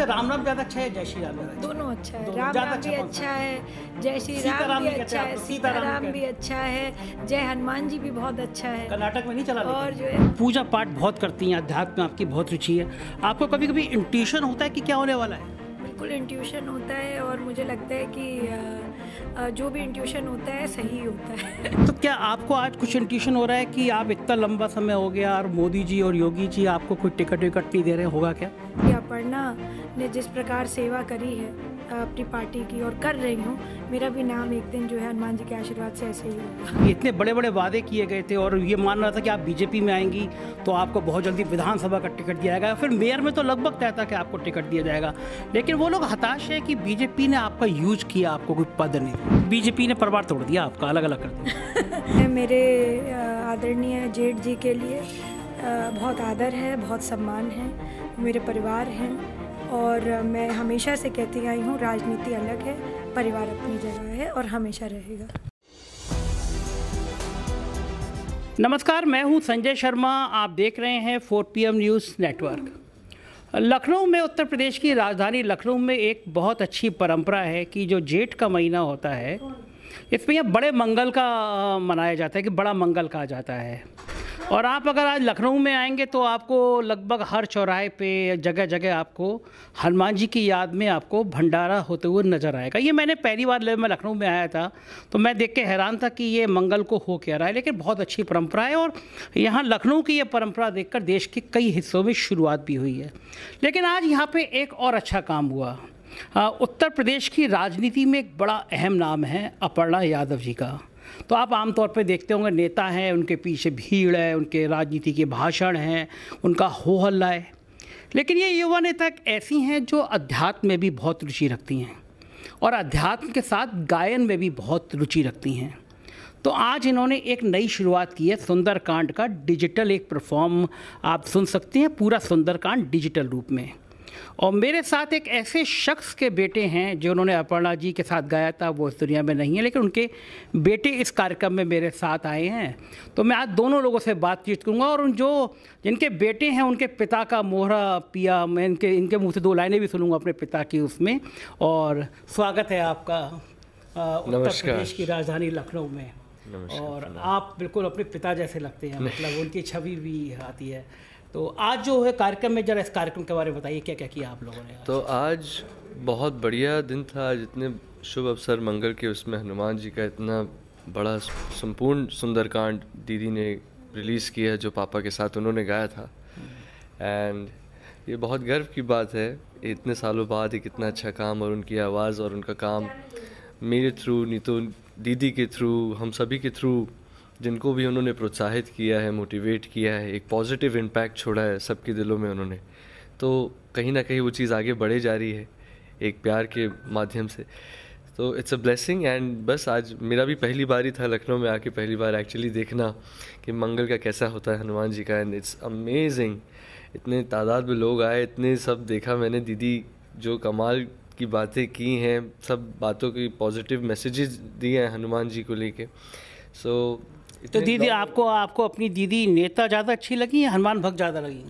अच्छा राम राम ज्यादा अच्छा है जय श्री राम अच्छा दोनों अच्छा है अच्छा अच्छा राम राम भी अच्छा है जय श्री राम भी अच्छा है राम भी अच्छा है जय हनुमान जी भी बहुत अच्छा है कर्नाटक में नहीं चला और जो है पूजा पाठ बहुत करती हैं अध्यात्म आपकी बहुत रुचि है आपको कभी कभी इंट्यूशन होता है कि क्या होने वाला है बिल्कुल इंट्यूशन होता है और मुझे लगता है कि जो भी इंट्यूशन होता है सही होता है तो क्या आपको आज कुछ इंट्यूशन हो रहा है कि आप इतना लंबा समय हो गया और मोदी जी और योगी जी आपको कोई टिकट विकट नहीं दे रहे होगा क्या क्या पढ़ना आपने जिस प्रकार सेवा करी है अपनी पार्टी की और कर रही हूँ मेरा भी नाम एक दिन जो है हनुमान जी के आशीर्वाद से ऐसे ही होगा इतने बड़े बड़े वादे किए गए थे और ये मान रहा था कि आप बीजेपी में आएंगी तो आपको बहुत जल्दी विधानसभा का टिकट दिया जाएगा फिर मेयर में तो लगभग तय था कि आपको टिकट दिया जाएगा लेकिन वो लोग हताश है कि बीजेपी ने आपका यूज किया आपको कोई पद नहीं बीजेपी ने परिवार तोड़ दिया आपका अलग अलग कर दिया मेरे आदरणीय जेठ जी के लिए बहुत आदर है बहुत सम्मान है मेरे परिवार हैं और मैं हमेशा से कहती आई हूँ राजनीति अलग है परिवार अपनी जगह है और हमेशा रहेगा नमस्कार मैं हूँ संजय शर्मा आप देख रहे हैं 4 न्यूज़ नेटवर्क लखनऊ में उत्तर प्रदेश की राजधानी लखनऊ में एक बहुत अच्छी परंपरा है कि जो जेठ का महीना होता है इसमें यह बड़े मंगल का मनाया जाता है कि बड़ा मंगल कहा जाता है और आप अगर आज लखनऊ में आएंगे तो आपको लगभग हर चौराहे पे जगह जगह आपको हनुमान जी की याद में आपको भंडारा होते हुए नज़र आएगा ये मैंने पहली बार जब मैं लखनऊ में आया था तो मैं देख के हैरान था कि ये मंगल को हो क्या रहा है लेकिन बहुत अच्छी परंपरा है और यहाँ लखनऊ की ये परंपरा देखकर देश के कई हिस्सों में शुरुआत भी हुई है लेकिन आज यहाँ पर एक और अच्छा काम हुआ उत्तर प्रदेश की राजनीति में एक बड़ा अहम नाम है अपर्णा यादव जी का तो आप आमतौर पर देखते होंगे नेता हैं उनके पीछे भीड़ है उनके राजनीति के भाषण हैं उनका हो हल्ला है लेकिन ये युवा नेता ऐसी हैं जो अध्यात्म में भी बहुत रुचि रखती हैं और अध्यात्म के साथ गायन में भी बहुत रुचि रखती हैं तो आज इन्होंने एक नई शुरुआत की है सुंदरकांड का डिजिटल एक परफॉर्म आप सुन सकते हैं पूरा सुंदरकांड डिजिटल रूप में और मेरे साथ एक ऐसे शख्स के बेटे हैं जो उन्होंने अपर्णा जी के साथ गाया था वो इस दुनिया में नहीं है लेकिन उनके बेटे इस कार्यक्रम में मेरे साथ आए हैं तो मैं आज दोनों लोगों से बातचीत करूंगा और उन जो जिनके बेटे हैं उनके पिता का मोहरा पिया मैं इनके इनके मुँह से दो लाइनें भी सुनूंगा अपने पिता की उसमें और स्वागत है आपका उत्तर प्रदेश की राजधानी लखनऊ में और आप बिल्कुल अपने पिता जैसे लगते हैं मतलब उनकी छवि भी आती है तो आज जो है कार्यक्रम में जरा इस कार्यक्रम के बारे में बताइए क्या क्या किया आप लोगों ने तो आज बहुत बढ़िया दिन था आज इतने शुभ अवसर मंगल के उसमें हनुमान जी का इतना बड़ा संपूर्ण सुंदरकांड दीदी ने रिलीज़ किया जो पापा के साथ उन्होंने गाया था एंड ये बहुत गर्व की बात है इतने सालों बाद एक इतना अच्छा काम और उनकी आवाज़ और उनका काम मेरे थ्रू नीतू दीदी के थ्रू हम सभी के थ्रू जिनको भी उन्होंने प्रोत्साहित किया है मोटिवेट किया है एक पॉजिटिव इम्पैक्ट छोड़ा है सबके दिलों में उन्होंने तो कहीं ना कहीं वो चीज़ आगे बढ़े जा रही है एक प्यार के माध्यम से तो इट्स अ ब्लेसिंग एंड बस आज मेरा भी पहली बार ही था लखनऊ में आके पहली बार एक्चुअली देखना कि मंगल का कैसा होता है हनुमान जी का एंड इट्स अमेजिंग इतने तादाद में लोग आए इतने सब देखा मैंने दीदी जो कमाल की बातें की हैं सब बातों की पॉजिटिव मैसेजेस दिए हैं हनुमान जी को लेके सो तो दीदी आपको आपको अपनी दीदी नेता ज़्यादा अच्छी लगी या हनुमान भक्त ज़्यादा लगी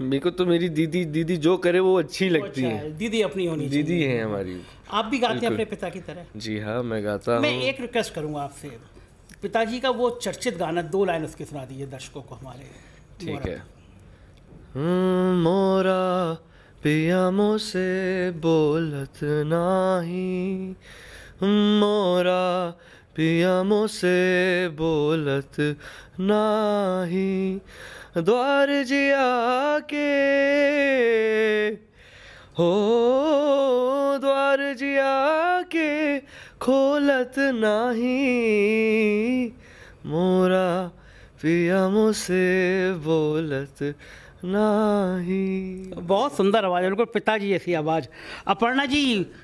मेरे को तो मेरी दीदी दीदी जो करे वो अच्छी लगती अच्छा है दीदी अपनी होनी दीदी है हमारी आप भी गाते हैं अपने पिता की तरह जी हाँ मैं गाता मैं एक रिक्वेस्ट करूँगा आपसे पिताजी का वो चर्चित गाना दो लाइन उसकी सुना दीजिए दर्शकों को हमारे ठीक है हम्म, मोरा पिया से बोलत नाही हम्म, मोरा पियामो से बोलत नाही द्वार जिया के हो द्वार जिया के खोलत नाही मोरा पियामो से बोलत नहीं बहुत सुंदर आवाज़ बिल्कुल पिताजी जैसी आवाज़ अपर्णा जी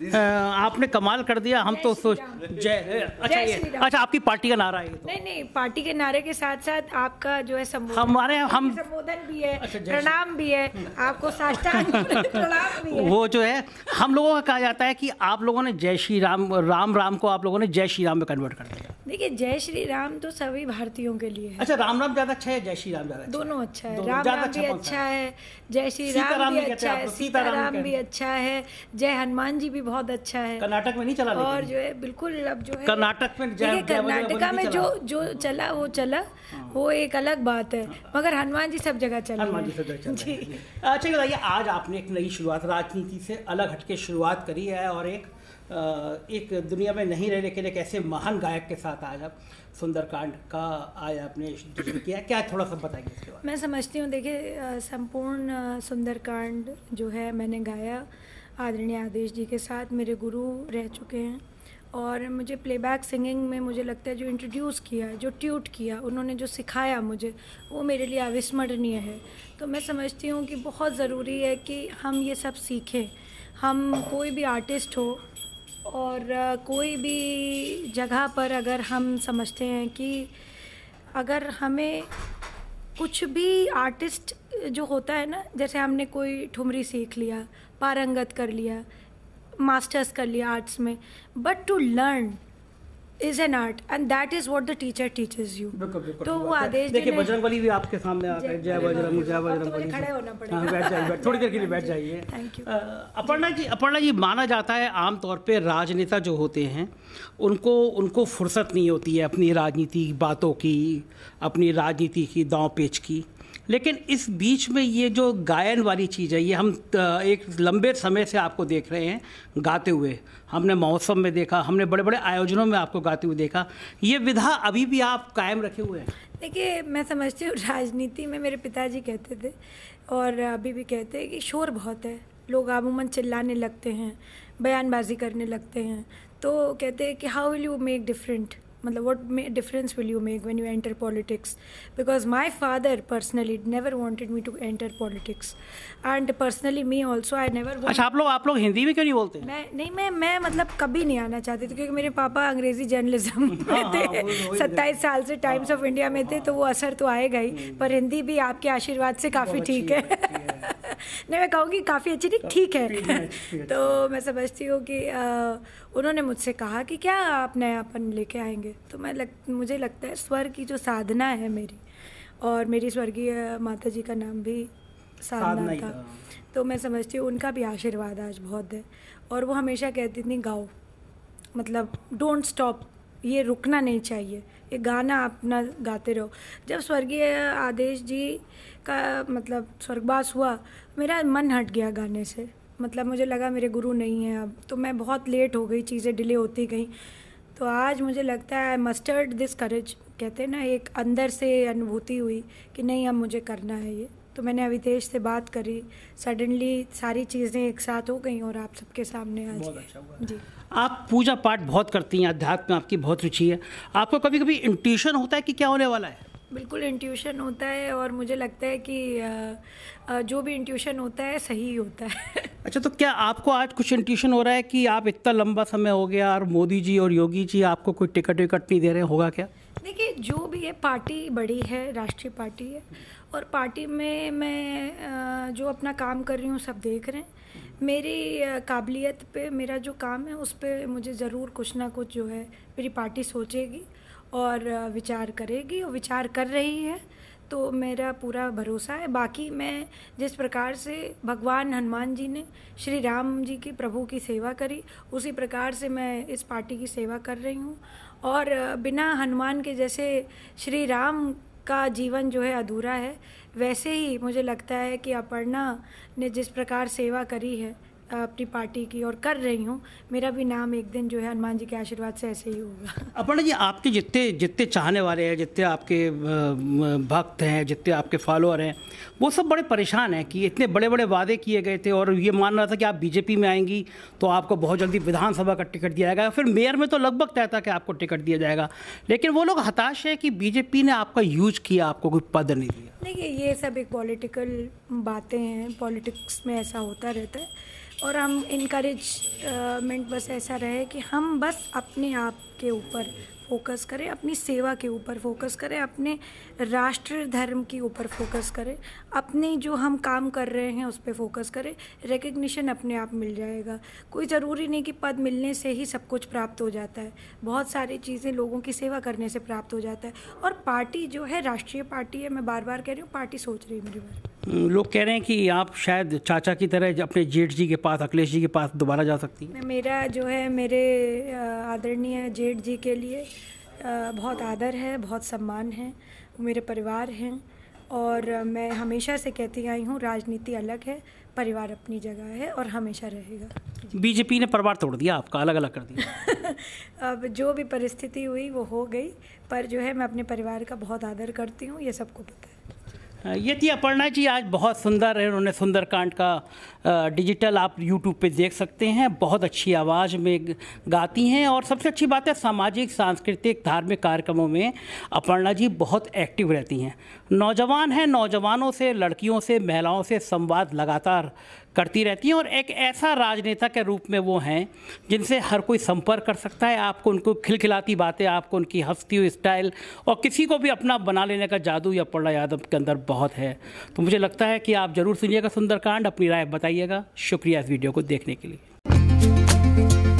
आपने कमाल कर दिया हम तो सोच जय अच्छा ये अच्छा, अच्छा आपकी पार्टी का नारा है तो। नहीं नहीं पार्टी के नारे के साथ साथ आपका जो है संबोधन हमारे हम संबोधन भी है अच्छा, प्रणाम भी है आपको साष्टांग प्रणाम भी है वो जो है हम लोगों का कहा जाता है कि आप लोगों ने जय श्री राम राम राम को आप लोगों ने जय श्री राम में कन्वर्ट कर दिया देखिए जय श्री राम तो सभी भारतीयों के लिए अच्छा राम राम ज़्यादा अच्छा है जय श्री राम ज़्यादा अच्छा दोनों अच्छा है राम राम अच्छा भी अच्छा अच्छा है जय श्री राम भी अच्छा है सीताराम भी अच्छा है जय हनुमान जी भी बहुत अच्छा है कर्नाटक में नहीं चला और जो है बिल्कुल अब जो है कर्नाटक में कर्नाटका में जो जो चला वो चला हाँ। वो एक अलग बात है मगर हनुमान जी सब जगह चला हनुमान जी सब जगह जी अच्छा बताइए आज आपने एक नई शुरुआत राजनीति से अलग हटके शुरुआत करी है और एक एक दुनिया में नहीं रहे लेकिन एक ऐसे महान गायक के साथ आज आप सुंदरकांड का आज आपने जिक्र किया क्या थोड़ा सा बताइए इसके मैं समझती हूँ देखिए संपूर्ण सुंदरकांड जो है मैंने गाया आदरणीय आदेश जी के साथ मेरे गुरु रह चुके हैं और मुझे प्लेबैक सिंगिंग में मुझे लगता है जो इंट्रोड्यूस किया जो ट्यूट किया उन्होंने जो सिखाया मुझे वो मेरे लिए अविस्मरणीय है तो मैं समझती हूँ कि बहुत ज़रूरी है कि हम ये सब सीखें हम कोई भी आर्टिस्ट हो और कोई भी जगह पर अगर हम समझते हैं कि अगर हमें कुछ भी आर्टिस्ट जो होता है ना जैसे हमने कोई ठुमरी सीख लिया पारंगत कर लिया मास्टर्स कर लिया आर्ट्स में but to learn is an art and that is what the teacher teaches you तो वो आदेश देखिए बजरंग बली भी आपके सामने आ गए जय बजरंग जय बजरंग बली खड़े होना पड़ेगा बैठ जाइए थोड़ी देर के लिए बैठ जाइए थैंक यू अपर्णा जी अपर्णा जी माना जाता है आमतौर पर राजनेता जो होते हैं उनको उनको फुर्सत नहीं होती है अपनी राजनीति बातों की अपनी राजनीति की दाव पेच की लेकिन इस बीच में ये जो गायन वाली चीज़ है ये हम एक लंबे समय से आपको देख रहे हैं गाते हुए हमने महोत्सव में देखा हमने बड़े बड़े आयोजनों में आपको गाते हुए देखा ये विधा अभी भी आप कायम रखे हुए हैं देखिए मैं समझती हूँ राजनीति में मेरे पिताजी कहते थे और अभी भी कहते हैं कि शोर बहुत है लोग आमूमन चिल्लाने लगते हैं बयानबाजी करने लगते हैं तो कहते हैं कि how will you make different मतलब what difference will you make when you enter politics because my father personally never wanted me to enter politics and personally me also I never आप लोग आप लोग हिंदी में क्यों नहीं बोलते मैं नहीं मैं मैं मतलब कभी नहीं आना चाहती थी क्योंकि मेरे पापा अंग्रेजी जर्नलिज्म में हाँ, थे सत्ताईस साल से टाइम्स ऑफ इंडिया में थे तो वो असर तो आएगा ही हम्म। पर हिंदी भी आपके आशीर्वाद से काफ़ी ठीक है नहीं मैं कहूँगी काफ़ी अच्छी थी तो ठीक है तो मैं समझती हूँ कि उन्होंने मुझसे कहा कि क्या आप नयापन लेके आएंगे तो मैं लग मुझे लगता है स्वर की जो साधना है मेरी और मेरी स्वर्गीय माता जी का नाम भी साधना था तो मैं समझती हूँ उनका भी आशीर्वाद आज बहुत है और वो हमेशा कहती थी गाओ मतलब डोंट स्टॉप ये रुकना नहीं चाहिए ये गाना अपना गाते रहो जब स्वर्गीय आदेश जी का मतलब स्वर्गवास हुआ मेरा मन हट गया गाने से मतलब मुझे लगा मेरे गुरु नहीं हैं अब तो मैं बहुत लेट हो गई चीज़ें डिले होती गई तो आज मुझे लगता है मस्टर्ड दिस करेज कहते हैं ना एक अंदर से अनुभूति हुई कि नहीं अब मुझे करना है ये तो मैंने अवितेश से बात करी सडनली सारी चीज़ें एक साथ हो गई और आप सबके सामने आज अच्छा जी आप पूजा पाठ बहुत करती हैं अध्यात्म में आपकी बहुत रुचि है आपको कभी कभी इंट्यूशन होता है कि क्या होने वाला है बिल्कुल इंट्यूशन होता है और मुझे लगता है कि जो भी इंट्यूशन होता है सही होता है अच्छा तो क्या आपको आज कुछ इंट्यूशन हो रहा है कि आप इतना लंबा समय हो गया और मोदी जी और योगी जी आपको कोई टिकट विकट नहीं दे रहे होगा क्या देखिए जो भी है पार्टी बड़ी है राष्ट्रीय पार्टी है और पार्टी में मैं जो अपना काम कर रही हूँ सब देख रहे हैं मेरी काबिलियत पे मेरा जो काम है उस पर मुझे ज़रूर कुछ ना कुछ जो है मेरी पार्टी सोचेगी और विचार करेगी और विचार कर रही है तो मेरा पूरा भरोसा है बाकी मैं जिस प्रकार से भगवान हनुमान जी ने श्री राम जी की प्रभु की सेवा करी उसी प्रकार से मैं इस पार्टी की सेवा कर रही हूँ और बिना हनुमान के जैसे श्री राम का जीवन जो है अधूरा है वैसे ही मुझे लगता है कि अपर्णा ने जिस प्रकार सेवा करी है अपनी पार्टी की और कर रही हूँ मेरा भी नाम एक दिन जो है हनुमान जी के आशीर्वाद से ऐसे ही होगा अपना जी आपके जितने जितने चाहने वाले हैं जितने आपके भक्त हैं जितने आपके फॉलोअर हैं वो सब बड़े परेशान हैं कि इतने बड़े बड़े वादे किए गए थे और ये मान रहा था कि आप बीजेपी में आएंगी तो आपको बहुत जल्दी विधानसभा का टिकट दिया जाएगा फिर मेयर में तो लगभग तय था कि आपको टिकट दिया जाएगा लेकिन वो लोग हताश है कि बीजेपी ने आपका यूज किया आपको कोई पद नहीं दिया देखिए ये सब एक पॉलिटिकल बातें हैं पॉलिटिक्स में ऐसा होता रहता है और हम इनक्रेजमेंट uh, बस ऐसा रहे कि हम बस अपने आप के ऊपर फोकस करें अपनी सेवा के ऊपर फोकस करें अपने राष्ट्र धर्म के ऊपर फोकस करें अपने जो हम काम कर रहे हैं उस पर फोकस करें रिकग्निशन अपने आप मिल जाएगा कोई ज़रूरी नहीं कि पद मिलने से ही सब कुछ प्राप्त हो जाता है बहुत सारी चीज़ें लोगों की सेवा करने से प्राप्त हो जाता है और पार्टी जो है राष्ट्रीय पार्टी है मैं बार बार कह रही हूँ पार्टी सोच रही है मेरे बारे में लोग कह रहे हैं कि आप शायद चाचा की तरह अपने जेठ जी के पास अखिलेश जी के पास दोबारा जा सकती हैं मेरा जो है मेरे आदरणीय जेठ जी के लिए बहुत आदर है बहुत सम्मान है वो मेरे परिवार हैं और मैं हमेशा से कहती आई हूँ राजनीति अलग है परिवार अपनी जगह है और हमेशा रहेगा बीजेपी ने परिवार तोड़ दिया आपका अलग अलग कर दिया अब जो भी परिस्थिति हुई वो हो गई पर जो है मैं अपने परिवार का बहुत आदर करती हूँ ये सबको पता है ये थी अपर्णा जी आज बहुत सुंदर है उन्होंने सुंदरकांड का डिजिटल आप यूट्यूब पे देख सकते हैं बहुत अच्छी आवाज़ में गाती हैं और सबसे अच्छी बात है सामाजिक सांस्कृतिक धार्मिक कार्यक्रमों में अपर्णा जी बहुत एक्टिव रहती हैं नौजवान हैं नौजवानों से लड़कियों से महिलाओं से संवाद लगातार करती रहती हैं और एक ऐसा राजनेता के रूप में वो हैं जिनसे हर कोई संपर्क कर सकता है आपको उनको खिलखिलाती बातें आपको उनकी हस्ती हुई स्टाइल और किसी को भी अपना बना लेने का जादू या पड़ा यादव के अंदर बहुत है तो मुझे लगता है कि आप ज़रूर सुनिएगा सुंदरकांड अपनी राय बताइएगा शुक्रिया इस वीडियो को देखने के लिए